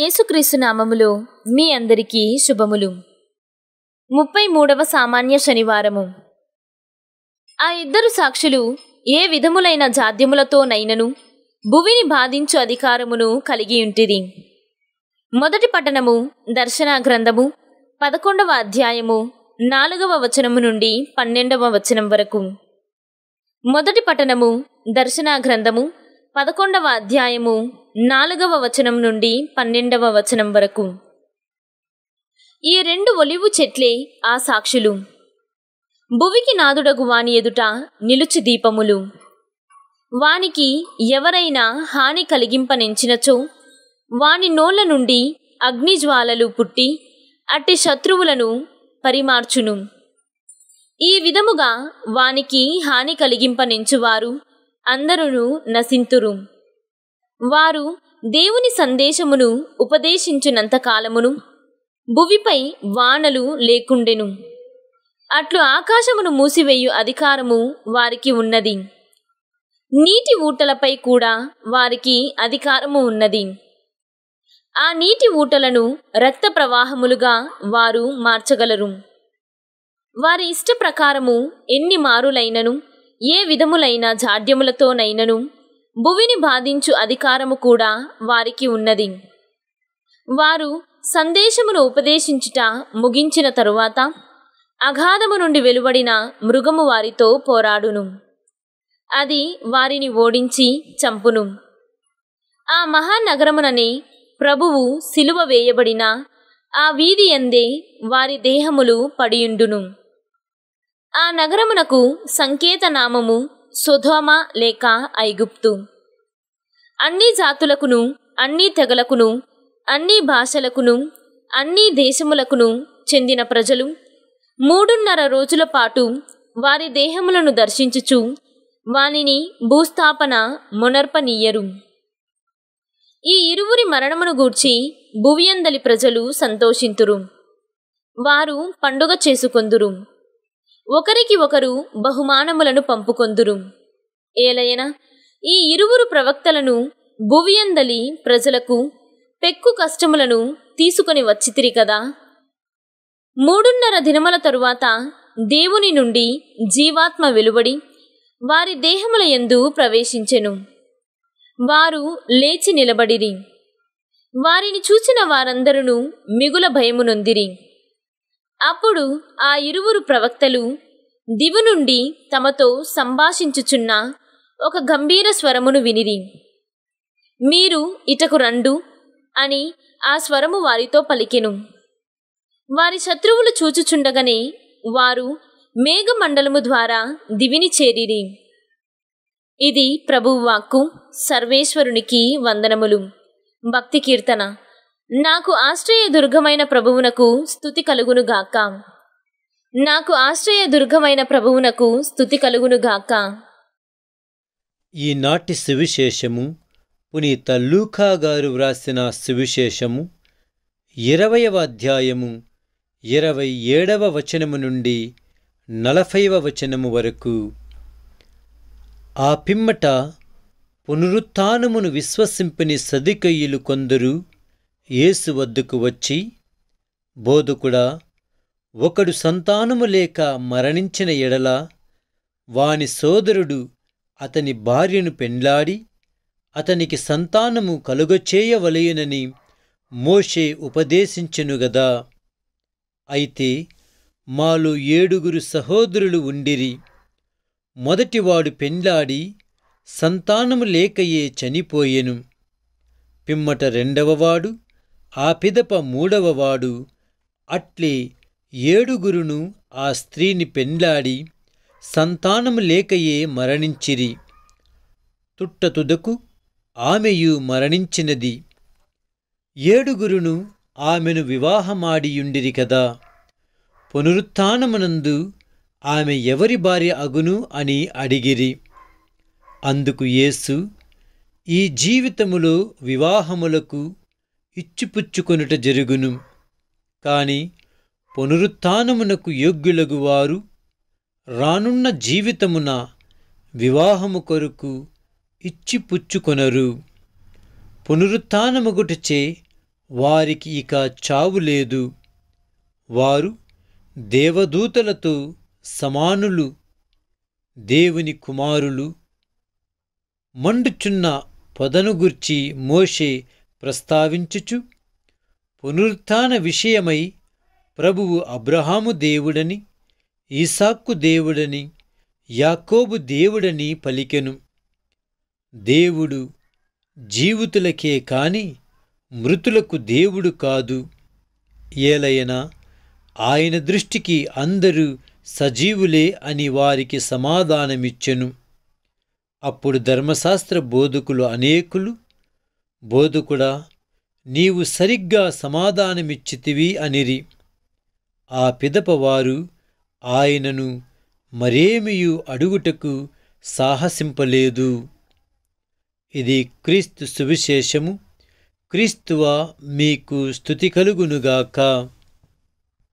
యేసుక్రీస్తు నామములో మీ అందరికీ శుభములు ముప్పై మూడవ సామాన్య శనివారము ఆ ఇద్దరు సాక్షులు ఏ విధములైన నైనను భువిని బాధించు అధికారమును కలిగి ఉంటిరి మొదటి పట్టణము దర్శన గ్రంథము పదకొండవ అధ్యాయము నాలుగవ వచనము నుండి పన్నెండవ వచనం వరకు మొదటి పట్టణము దర్శన గ్రంథము పదకొండవ అధ్యాయము నాలుగవ వచనం నుండి పన్నెండవ వచనం వరకు ఈ రెండు ఒలివు చెట్లే ఆ సాక్షులు భువికి నాదుడగు వాని ఎదుట నిలుచు దీపములు వానికి ఎవరైనా హాని కలిగింపనించినచో వాని నోళ్ళ నుండి అగ్నిజ్వాలలు పుట్టి అట్టి శత్రువులను పరిమార్చును ఈ విధముగా వానికి హాని కలిగింపనించువారు అందరూ నశింతురు వారు దేవుని సందేశమును ఉపదేశించినంత కాలమును భువిపై వానలు లేకుండెను అట్లు ఆకాశమును మూసివేయు అధికారము వారికి ఉన్నది నీటి ఊటలపై కూడా వారికి అధికారము ఉన్నది ఆ నీటి ఊటలను రక్త ప్రవాహములుగా వారు మార్చగలరు వారి ఇష్ట ప్రకారము ఎన్ని మారులైనను ఏ విధములైన జాడ్యములతోనైనను భువిని బాధించు అధికారము కూడా వారికి ఉన్నది వారు సందేశమును ఉపదేశించుట ముగించిన తరువాత అగాధము నుండి వెలువడిన మృగము వారితో పోరాడును అది వారిని ఓడించి చంపును ఆ మహానగరముననే ప్రభువు సిలువ వేయబడిన ఆ వీధి ఎందే వారి దేహములు పడియుండును ఆ నగరమునకు సంకేత నామము సుధోమ లేక ఐగుప్తు అన్ని జాతులకును అన్ని తెగలకును అన్ని భాషలకును అన్ని దేశములకును చెందిన ప్రజలు మూడున్నర రోజుల పాటు వారి దేహములను దర్శించుచు వానిని భూస్థాపన మొనర్పనీయరు ఈ ఇరువురి మరణమును గూర్చి భువియందలి ప్రజలు సంతోషింతురు వారు పండుగ చేసుకొందురు ఒకరికి ఒకరు బహుమానములను పంపుకొందురు ఏలయన ఈ ఇరువురు ప్రవక్తలను భువియందలి ప్రజలకు పెక్కు కష్టములను తీసుకొని వచ్చితిరి కదా మూడున్నర దినముల తరువాత దేవుని నుండి జీవాత్మ వెలువడి వారి దేహముల ఎందు ప్రవేశించెను వారు లేచి నిలబడిరి వారిని చూచిన వారందరూ మిగుల భయమునొందిరి అప్పుడు ఆ ఇరువురు ప్రవక్తలు దివు నుండి తమతో సంభాషించుచున్న ఒక గంభీర స్వరమును వినిరి మీరు ఇటకు రండు అని ఆ స్వరము వారితో పలికెను వారి శత్రువులు చూచుచుండగానే వారు మేఘమండలము ద్వారా దివిని చేరిరి ఇది ప్రభువాక్కు సర్వేశ్వరునికి వందనములు భక్తి కీర్తన నాకు ఆశ్రయ దుర్గమైన ప్రభువునకు స్థుతి కలుగునుగాక నాకు ఆశ్రయ దుర్గమైన ప్రభువునకు స్థుతి కలుగునుగాక ఈనాటి సువిశేషము పునీత లూకా గారు వ్రాసిన సువిశేషము ఇరవయవ అధ్యాయము ఇరవై ఏడవ వచనము నుండి నలభైవ వచనము వరకు ఆ పిమ్మట పునరుత్నమును విశ్వసింపని సదికయ్యులు కొందరు యేసు వద్దకు వచ్చి బోధకుడా ఒకడు సంతానము లేక మరణించిన ఎడల వాని సోదరుడు అతని భార్యను పెండ్లాడి అతనికి సంతానము కలుగచేయవలయునని మోషే ఉపదేశించెనుగదా అయితే మాలో ఏడుగురు సహోదరులు ఉండిరి మొదటివాడు పెండ్లాడి సంతానము లేకయే చనిపోయెను పిమ్మట రెండవవాడు ఆ పిదప మూడవవాడు అట్లే ఏడుగురును ఆ స్త్రీని పెండ్లాడి సంతానము లేకయే మరణించిరి తుట్టతుదకు ఆమెయు మరణించినది ఏడుగురును ఆమెను వివాహమాడియుండిరి కదా పునరుత్నమునందు ఆమె ఎవరి భార్య అగును అని అడిగిరి అందుకు యేసు ఈ జీవితములో వివాహములకు ఇచ్చిపుచ్చుకొనుట జరుగును కాని పునరుత్నమునకు యోగ్యులగు వారు రానున్న జీవితమున వివాహము కొరకు ఇచ్చిపుచ్చుకొనరు పునరుత్నముగుటచే వారికి ఇక చావు లేదు వారు దేవదూతలతో సమానులు దేవుని కుమారులు మండుచున్న పొదను గుర్చి మోషే ప్రస్తావించుచు పునరుత్న విషయమై ప్రభువు అబ్రహాము దేవుడని ఈసాక్కు దేవుడని యాకోబు దేవుడని పలికెను దేవుడు జీవితులకే కాని మృతులకు దేవుడు కాదు ఏలైన ఆయన దృష్టికి అందరూ సజీవులే అని వారికి సమాధానమిచ్చెను అప్పుడు ధర్మశాస్త్ర బోధకులు అనేకులు బోధకుడా నీవు సరిగ్గా సమాధానమిచ్చితివి అనిరి ఆ పిదపవారు ఆయనను మరేమియు అడుగుటకు సాహసింపలేదు ఇది క్రీస్తు సువిశేషము క్రీస్తువా మీకు స్థుతి కలుగునుగాక